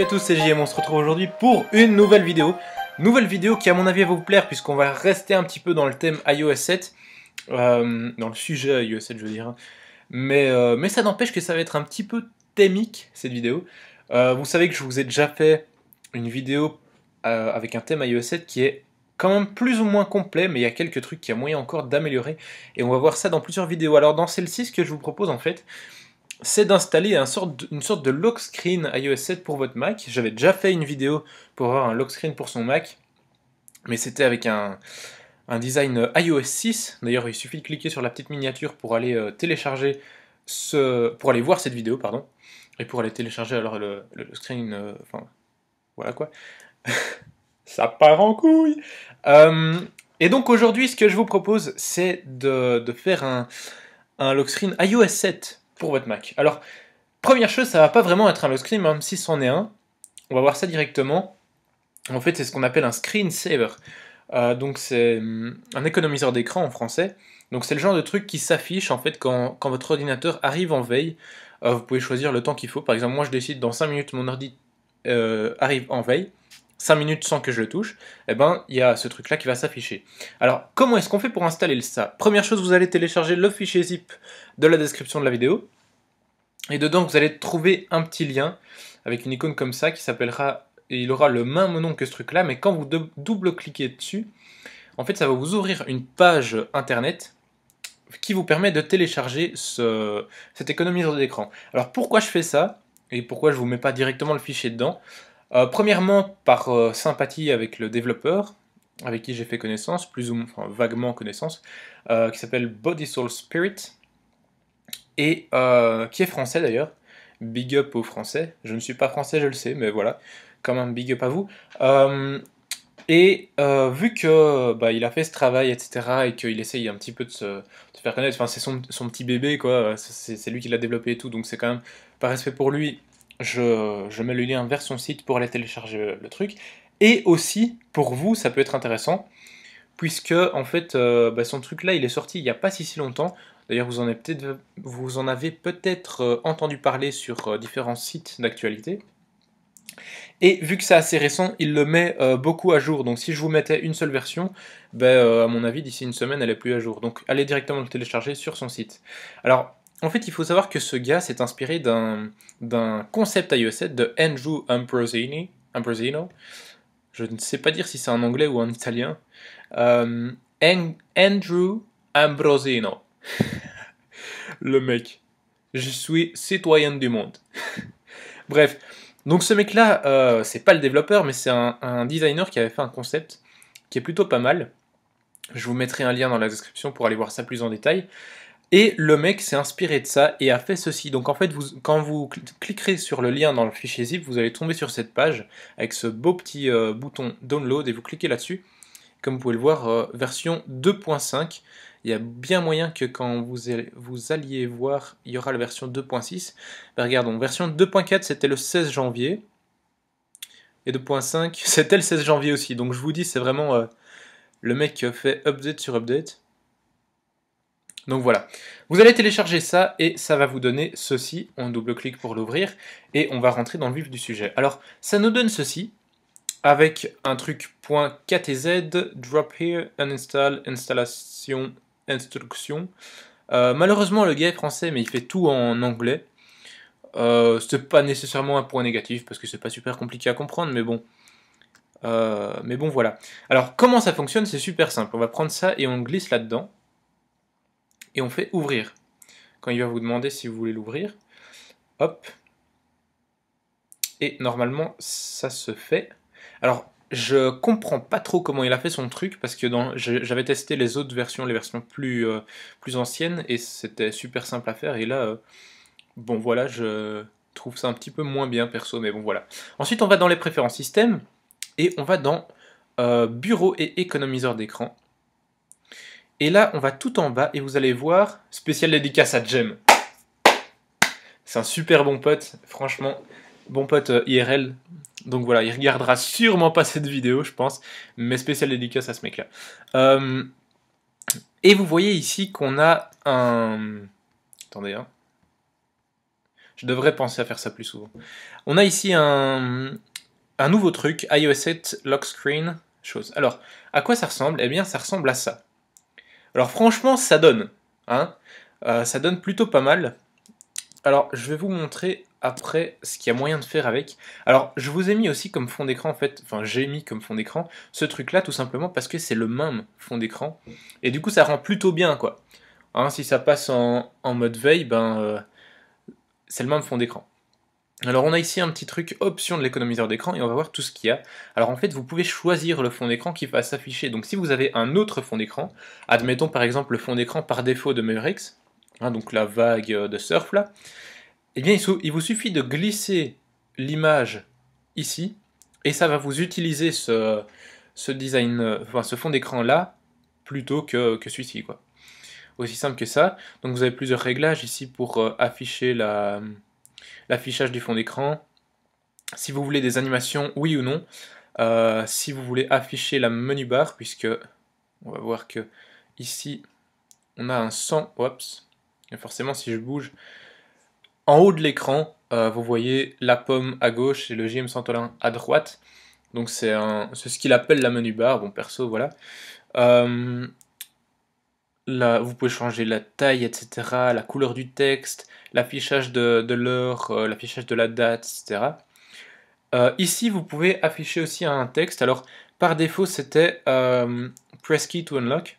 Salut à tous, c'est JM, on se retrouve aujourd'hui pour une nouvelle vidéo. Nouvelle vidéo qui à mon avis va vous plaire puisqu'on va rester un petit peu dans le thème iOS 7, euh, dans le sujet iOS 7 je veux dire. Hein. Mais, euh, mais ça n'empêche que ça va être un petit peu thémique cette vidéo. Euh, vous savez que je vous ai déjà fait une vidéo avec un thème iOS 7 qui est quand même plus ou moins complet, mais il y a quelques trucs qui a moyen encore d'améliorer. Et on va voir ça dans plusieurs vidéos. Alors dans celle-ci, ce que je vous propose en fait, c'est d'installer une sorte de lock screen iOS 7 pour votre Mac. J'avais déjà fait une vidéo pour avoir un lock screen pour son Mac, mais c'était avec un, design iOS 6. D'ailleurs, il suffit de cliquer sur la petite miniature pour aller euh, télécharger ce, pour aller voir cette vidéo, pardon, et pour aller télécharger alors le, screen. Euh, enfin, voilà quoi. Ça part en couille. Euh, et donc aujourd'hui, ce que je vous propose, c'est de, faire un, un lock screen iOS 7 pour votre Mac. Alors, première chose, ça va pas vraiment être un lock screen, même si c'en est un. On va voir ça directement. En fait, c'est ce qu'on appelle un screen saver, euh, donc, c'est hum, un économiseur d'écran en français. Donc, c'est le genre de truc qui s'affiche en fait quand, votre ordinateur arrive en veille. Euh, vous pouvez choisir le temps qu'il faut. Par exemple, moi, je décide dans 5 minutes, mon ordi euh, arrive en veille. 5 minutes sans que je le touche, eh ben, il y a ce truc-là qui va s'afficher. Alors, comment est-ce qu'on fait pour installer ça Première chose, vous allez télécharger le fichier zip de la description de la vidéo. Et dedans, vous allez trouver un petit lien avec une icône comme ça qui s'appellera... il aura le même nom que ce truc-là, mais quand vous double-cliquez dessus, en fait, ça va vous ouvrir une page internet qui vous permet de télécharger ce, cet économiseur d'écran. Alors, pourquoi je fais ça et pourquoi je vous mets pas directement le fichier dedans euh, premièrement, par euh, sympathie avec le développeur, avec qui j'ai fait connaissance, plus ou moins, vaguement connaissance, euh, qui s'appelle Body Soul Spirit, et qui est français d'ailleurs. Big up aux Français. Je ne suis pas français, je le sais, mais voilà, quand même big up à vous. Et vu que bah, il a fait ce travail, etc., et qu'il essaye un petit peu de se, faire connaître, c'est son, petit bébé, quoi, c'est lui qui l'a développé et tout, donc c'est quand même, par respect pour lui, je, mets le lien vers son site pour aller télécharger le truc. Et aussi, pour vous, ça peut être intéressant, puisque en fait, euh, bah, son truc là, il est sorti il n'y a pas si si longtemps. D'ailleurs, vous en avez peut-être, euh, entendu parler sur euh, différents sites d'actualité. Et vu que c'est assez récent, il le met beaucoup à jour. Donc, si je vous mettais une seule version, ben, à mon avis, d'ici une semaine, elle n'est plus à jour. Donc, allez directement le télécharger sur son site. Alors, en fait, il faut savoir que ce gars s'est inspiré d'un concept IOS 7 de Andrew Ambrosino. Je ne sais pas dire si c'est en anglais ou en italien. Euh, Andrew Ambrosino. Le mec. Je suis citoyen du monde. Bref. Donc ce mec-là, euh, c'est pas le développeur, mais c'est un, designer qui avait fait un concept qui est plutôt pas mal. Je vous mettrai un lien dans la description pour aller voir ça plus en détail. Et le mec s'est inspiré de ça et a fait ceci. Donc en fait, quand vous cliquerez sur le lien dans le fichier zip, vous allez tomber sur cette page avec ce beau petit euh, bouton download et vous cliquez là-dessus. Comme vous pouvez le voir, euh, version 2.5. Il y a bien moyen que quand vous, alliez voir, il y aura la version 2.6. Ben, regardons, version 2.4, c'était le 16 janvier. Et 2.5, c'était le 16 janvier aussi. Donc je vous dis, c'est vraiment euh, le mec qui fait update sur update. Donc voilà, vous allez télécharger ça et ça va vous donner ceci. On double-clique pour l'ouvrir et on va rentrer dans le vif du sujet. Alors ça nous donne ceci avec un truc drop here, uninstall, installation, instruction. Euh, malheureusement le gars est français mais il fait tout en anglais. Ce euh, c'est pas nécessairement un point négatif parce que c'est pas super compliqué à comprendre mais bon. Euh, mais bon voilà. Alors comment ça fonctionne C'est super simple. On va prendre ça et on glisse là-dedans et on fait ouvrir. Quand il va vous demander si vous voulez l'ouvrir, hop. Et normalement, ça se fait. Alors, je comprends pas trop comment il a fait son truc parce que j'avais testé les autres versions, les versions plus, euh, plus anciennes et c'était super simple à faire. Et là, euh, bon voilà, je trouve ça un petit peu moins bien perso, mais bon voilà. Ensuite, on va dans les préférences système et on va dans euh, bureau et économiseur d'écran. Et là, on va tout en bas et vous allez voir, spécial dédicace à Jem. C'est un super bon pote, franchement, bon pote euh, IRL. Donc voilà, il regardera sûrement pas cette vidéo, je pense, mais spécial dédicace à ce mec-là. Euh, et vous voyez ici qu'on a un... Attendez, hein. Je devrais penser à faire ça plus souvent. On a ici un, un nouveau truc, iOS 7 Lock Screen chose. Alors, à quoi ça ressemble Eh bien, ça ressemble à ça. Alors franchement, ça donne. Hein euh, ça donne plutôt pas mal. Alors, je vais vous montrer après ce qu'il y a moyen de faire avec. Alors, je vous ai mis aussi comme fond d'écran, en fait, enfin, j'ai mis comme fond d'écran ce truc-là, tout simplement parce que c'est le même fond d'écran. Et du coup, ça rend plutôt bien, quoi. Hein, si ça passe en, mode veille, ben, euh, c'est le même fond d'écran. Alors on a ici un petit truc option de l'économiseur d'écran et on va voir tout ce qu'il y a. Alors en fait vous pouvez choisir le fond d'écran qui va s'afficher. Donc si vous avez un autre fond d'écran, admettons par exemple le fond d'écran par défaut de Mavericks, hein, donc la vague de surf là, eh bien il vous suffit de glisser l'image ici et ça va vous utiliser ce, design, enfin ce fond d'écran là plutôt que, que celui-ci quoi. Aussi simple que ça. Donc vous avez plusieurs réglages ici pour euh, afficher la l'affichage du fond d'écran, si vous voulez des animations, oui ou non, euh, si vous voulez afficher la menu bar, puisque on va voir que ici on a un 100, et forcément si je bouge, en haut de l'écran, euh, vous voyez la pomme à gauche et le JM Santolin à droite, donc c'est ce qu'il appelle la menu bar, bon perso voilà. Euh, vous pouvez changer la taille, etc., la couleur du texte, l'affichage de, l'heure, euh, l'affichage de la date, etc. Euh, ici, vous pouvez afficher aussi un texte. Alors, par défaut, c'était euh, Press Key to Unlock.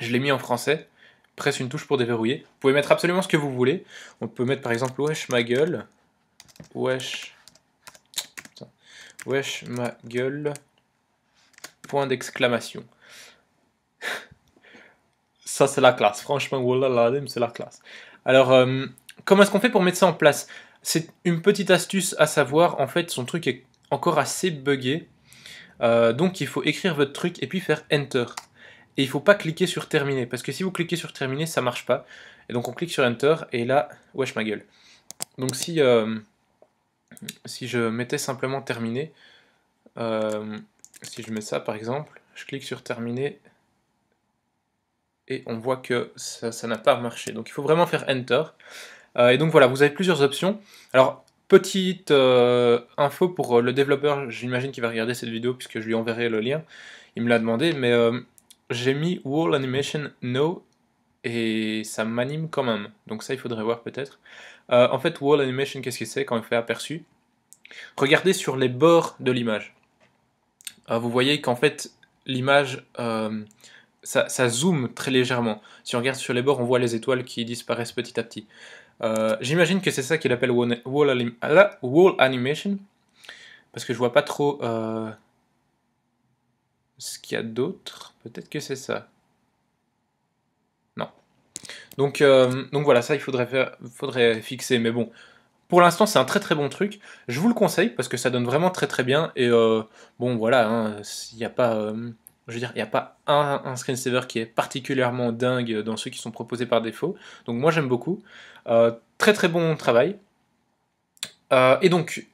Je l'ai mis en français. Presse une touche pour déverrouiller. Vous pouvez mettre absolument ce que vous voulez. On peut mettre par exemple Wesh ma gueule. Wesh. Wesh ma gueule. Point d'exclamation. Ça, c'est la classe. Franchement, c'est la classe. Alors, euh, comment est-ce qu'on fait pour mettre ça en place C'est une petite astuce à savoir. En fait, son truc est encore assez buggé. Euh, donc, il faut écrire votre truc et puis faire Enter. Et il faut pas cliquer sur Terminer. Parce que si vous cliquez sur Terminer, ça marche pas. Et donc, on clique sur Enter. Et là, wesh ma gueule. Donc, si, euh, si je mettais simplement Terminer, si je mets ça par exemple, je clique sur Terminer, et on voit que ça n'a pas marché. Donc il faut vraiment faire Enter. Euh, et donc voilà, vous avez plusieurs options. Alors, petite euh, info pour euh, le développeur, j'imagine qu'il va regarder cette vidéo puisque je lui enverrai le lien. Il me l'a demandé, mais j'ai mis Wall Animation No et ça m'anime quand même. Donc ça, il faudrait voir peut-être. en fait, Wall Animation, qu'est-ce que c'est quand il fait aperçu Regardez sur les bords de l'image. vous voyez qu'en fait, l'image ça, zoome très légèrement. Si on regarde sur les bords, on voit les étoiles qui disparaissent petit à petit. Euh, j'imagine que c'est ça qu'il appelle ah wall, animation, parce que je vois pas trop euh, ce qu'il y a d'autre. Peut-être que c'est ça. Non. Donc, euh, donc voilà, ça il faudrait, faire, faudrait fixer, mais bon. Pour l'instant, c'est un très très bon truc. Je vous le conseille parce que ça donne vraiment très très bien. Et bon, voilà, hein, il n'y a pas je veux dire, il n'y a pas un, screen screensaver qui est particulièrement dingue dans ceux qui sont proposés par défaut. Donc moi j'aime beaucoup. Euh, très très bon travail. Euh, et donc,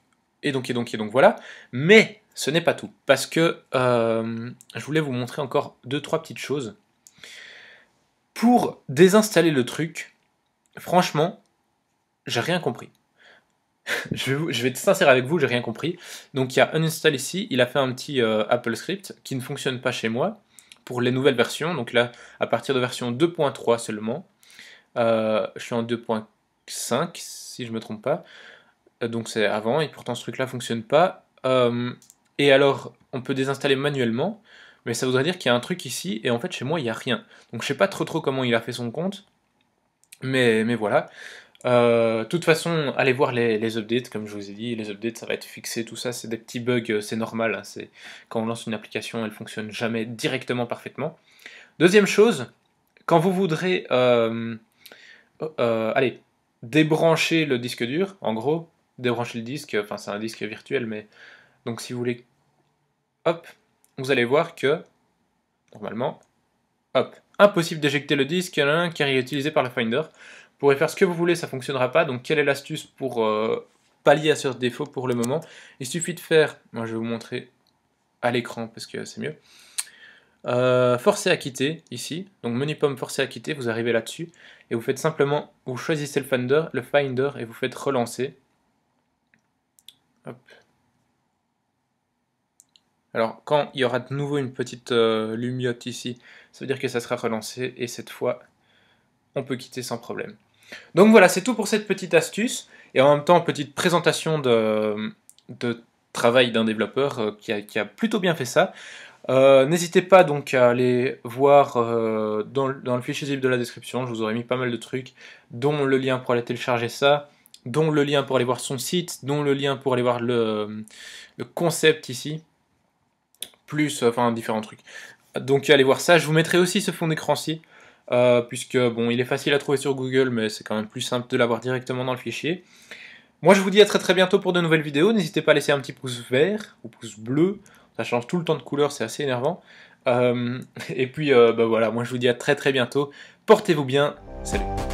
et donc, et donc, et donc voilà. Mais ce n'est pas tout. Parce que euh, je voulais vous montrer encore deux, trois petites choses. Pour désinstaller le truc, franchement, j'ai rien compris. je, vais, être sincère avec vous, j'ai rien compris. Donc il y a un install ici, il a fait un petit euh, Apple script qui ne fonctionne pas chez moi pour les nouvelles versions. Donc là, à partir de version 2.3 seulement, euh, je suis en 2.5 si je me trompe pas. Euh, donc c'est avant et pourtant ce truc-là fonctionne pas. et alors, on peut désinstaller manuellement, mais ça voudrait dire qu'il y a un truc ici et en fait chez moi il n'y a rien. Donc je sais pas trop trop comment il a fait son compte, mais, mais voilà. De euh, toute façon, allez voir les, updates, comme je vous ai dit, les updates ça va être fixé, tout ça, c'est des petits bugs, euh, c'est normal, hein, c'est quand on lance une application, elle fonctionne jamais directement parfaitement. Deuxième chose, quand vous voudrez euh, allez, débrancher le disque dur, en gros, débrancher le disque, enfin c'est un disque virtuel, mais donc si vous voulez, hop, vous allez voir que, normalement, hop, impossible d'éjecter le disque, a car il est utilisé par le Finder pourrez faire ce que vous voulez, ça ne fonctionnera pas. Donc quelle est l'astuce pour euh, pallier à ce défaut pour le moment Il suffit de faire, moi je vais vous montrer à l'écran parce que c'est mieux. Euh, forcer à quitter ici, donc menu pomme forcer à quitter, vous arrivez là-dessus et vous faites simplement, vous choisissez le finder, le finder et vous faites relancer. Hop. Alors quand il y aura de nouveau une petite euh, lumiotte ici, ça veut dire que ça sera relancé et cette fois on peut quitter sans problème. Donc voilà, c'est tout pour cette petite astuce et en même temps petite présentation de, travail d'un développeur euh, qui a, plutôt bien fait ça. Euh, n'hésitez pas donc à aller voir euh, dans, le fichier zip de la description, je vous aurais mis pas mal de trucs, dont le lien pour aller télécharger ça, dont le lien pour aller voir son site, dont le lien pour aller voir le, le concept ici, plus enfin différents trucs. Donc allez voir ça, je vous mettrai aussi ce fond d'écran-ci. Euh, puisque bon, il est facile à trouver sur Google, mais c'est quand même plus simple de l'avoir directement dans le fichier. Moi, je vous dis à très très bientôt pour de nouvelles vidéos. N'hésitez pas à laisser un petit pouce vert ou pouce bleu. Ça change tout le temps de couleur, c'est assez énervant. Euh, et puis, euh, bah voilà, moi je vous dis à très très bientôt. Portez-vous bien. Salut